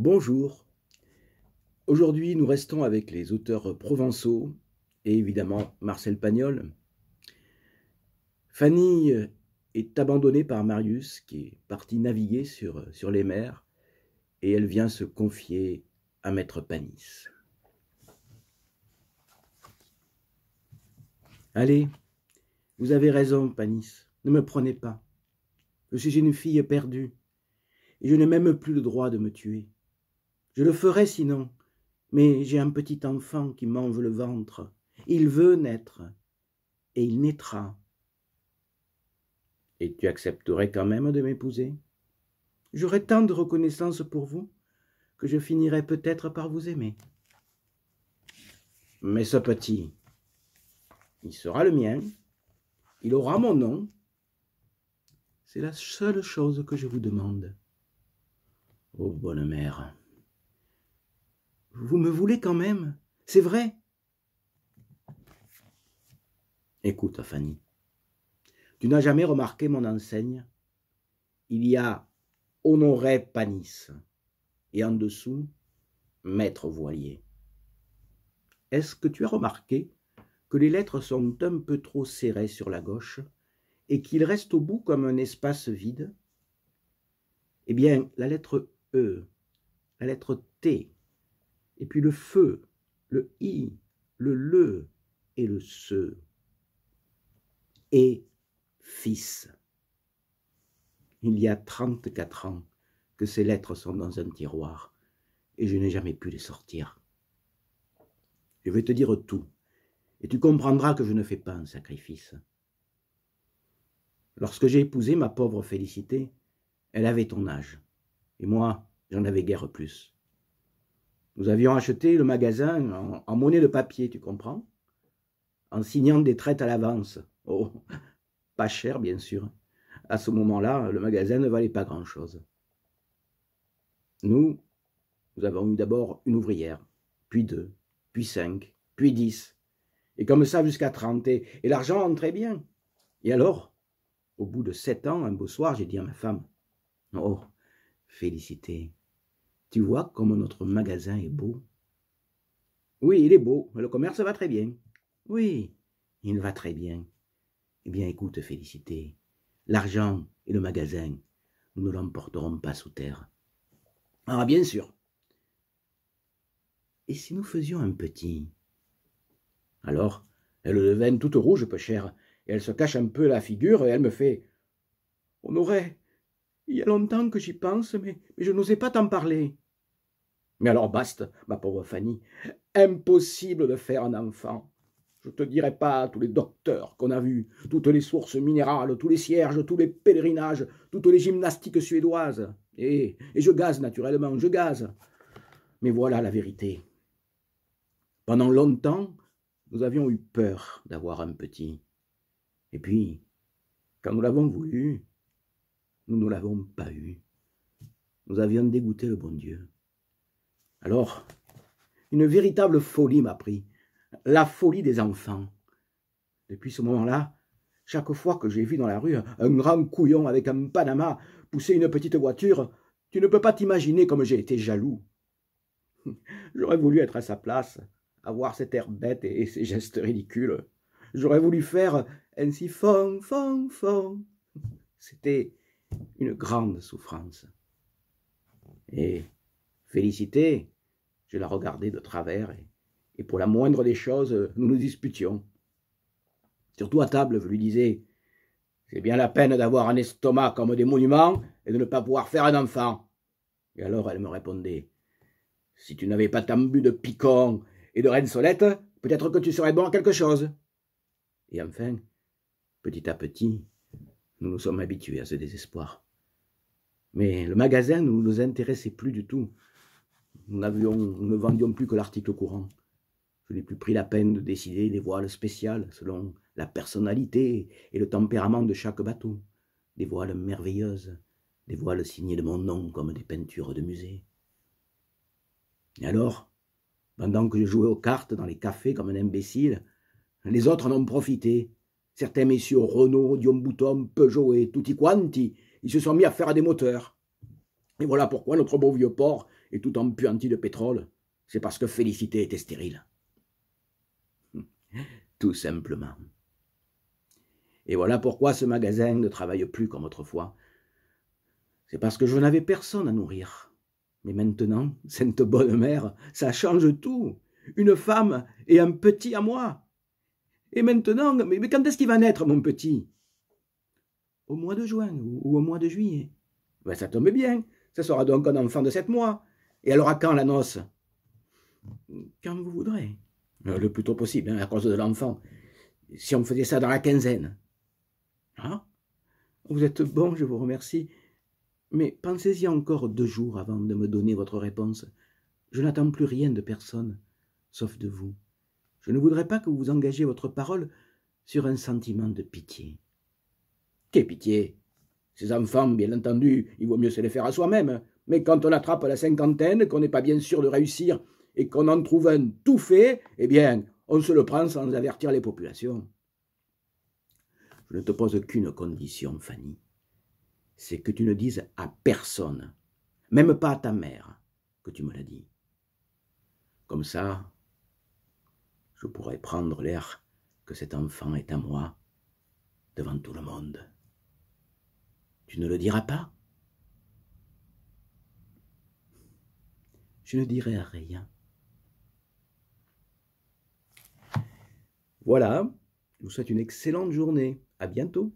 Bonjour. Aujourd'hui, nous restons avec les auteurs provençaux et évidemment Marcel Pagnol. Fanny est abandonnée par Marius qui est parti naviguer sur, sur les mers et elle vient se confier à Maître Panis. Allez, vous avez raison, Panis, ne me prenez pas. Je suis une fille perdue et je n'ai même plus le droit de me tuer. Je le ferai sinon, mais j'ai un petit enfant qui m'enve le ventre. Il veut naître, et il naîtra. Et tu accepterais quand même de m'épouser J'aurais tant de reconnaissance pour vous que je finirais peut-être par vous aimer. Mais ce petit, il sera le mien, il aura mon nom. C'est la seule chose que je vous demande. Ô oh, bonne mère. Vous me voulez quand même, c'est vrai. Écoute, Fanny, tu n'as jamais remarqué mon enseigne Il y a Honoré Panis et en dessous Maître Voilier. Est-ce que tu as remarqué que les lettres sont un peu trop serrées sur la gauche et qu'il reste au bout comme un espace vide Eh bien, la lettre E, la lettre T et puis le feu, le i, le le et le se. Et fils. Il y a 34 ans que ces lettres sont dans un tiroir et je n'ai jamais pu les sortir. Je vais te dire tout et tu comprendras que je ne fais pas un sacrifice. Lorsque j'ai épousé ma pauvre Félicité, elle avait ton âge et moi, j'en avais guère plus. Nous avions acheté le magasin en, monnaie de papier, tu comprends En signant des traites à l'avance. Oh, pas cher, bien sûr. À ce moment-là, le magasin ne valait pas grand-chose. Nous, nous avons eu d'abord une ouvrière, puis deux, puis cinq, puis dix, et comme ça jusqu'à trente, et, et l'argent entrait bien. Et alors, au bout de sept ans, un beau soir, j'ai dit à ma femme, Oh, félicité, tu vois comme notre magasin est beau Oui, il est beau. Le commerce va très bien. Oui, il va très bien. Eh bien, écoute, Félicité, l'argent et le magasin, nous ne l'emporterons pas sous terre. Ah, bien sûr. Et si nous faisions un petit Alors, elle devint toute rouge, peu chère, et elle se cache un peu la figure, et elle me fait On aurait il y a longtemps que j'y pense, mais, je n'osais pas t'en parler. Mais alors baste, ma pauvre Fanny, impossible de faire un enfant. Je te dirai pas tous les docteurs qu'on a vus, toutes les sources minérales, tous les cierges, tous les pèlerinages, toutes les gymnastiques suédoises. Et, eh, et je gaze naturellement, je gaze. Mais voilà la vérité. Pendant longtemps, nous avions eu peur d'avoir un petit. Et puis, quand nous l'avons voulu, nous ne l'avons pas eu. Nous avions dégoûté le bon Dieu. Alors, une véritable folie m'a pris, la folie des enfants. Depuis ce moment-là, chaque fois que j'ai vu dans la rue un grand couillon avec un panama pousser une petite voiture, tu ne peux pas t'imaginer comme j'ai été jaloux. J'aurais voulu être à sa place, avoir cet air bête et ces gestes ridicules. J'aurais voulu faire ainsi fond, fond, C'était une grande souffrance. Et Félicité, je la regardais de travers, et, pour la moindre des choses, nous nous disputions. Surtout à table, je lui disais C'est bien la peine d'avoir un estomac comme des monuments et de ne pas pouvoir faire un enfant. Et alors elle me répondait Si tu n'avais pas tambu de piquant et de solette, peut-être que tu serais bon à quelque chose. Et enfin, petit à petit, nous nous sommes habitués à ce désespoir. Mais le magasin ne nous intéressait plus du tout. Nous, ne vendions plus que l'article courant. Je n'ai plus pris la peine de décider des voiles spéciales selon la personnalité et le tempérament de chaque bateau. Des voiles merveilleuses, des voiles signées de mon nom comme des peintures de musée. Et alors, pendant que je jouais aux cartes dans les cafés comme un imbécile, les autres en ont profité Certains messieurs Renault, Dion Peugeot et tutti quanti, ils se sont mis à faire des moteurs. Et voilà pourquoi notre beau vieux port est tout en de pétrole. C'est parce que Félicité était stérile. Tout simplement. Et voilà pourquoi ce magasin ne travaille plus comme autrefois. C'est parce que je n'avais personne à nourrir. Mais maintenant, sainte bonne mère, ça change tout. Une femme et un petit à moi. Et maintenant, mais, quand est-ce qu'il va naître, mon petit Au mois de juin ou, au mois de juillet. Ben, ça tombe bien. Ça sera donc un enfant de sept mois. Et alors à quand la noce Quand vous voudrez. Euh, le plus tôt possible, hein, à cause de l'enfant. Si on faisait ça dans la quinzaine. hein Vous êtes bon, je vous remercie. Mais pensez-y encore deux jours avant de me donner votre réponse. Je n'attends plus rien de personne, sauf de vous. Je ne voudrais pas que vous engagiez votre parole sur un sentiment de pitié. Quelle pitié Ces enfants, bien entendu, il vaut mieux se les faire à soi-même. Mais quand on attrape la cinquantaine, qu'on n'est pas bien sûr de réussir, et qu'on en trouve un tout fait, eh bien, on se le prend sans avertir les populations. Je ne te pose qu'une condition, Fanny. C'est que tu ne dises à personne, même pas à ta mère, que tu me l'as dit. Comme ça, je pourrais prendre l'air que cet enfant est à moi devant tout le monde. Tu ne le diras pas Je ne dirai rien. Voilà, je vous souhaite une excellente journée. À bientôt.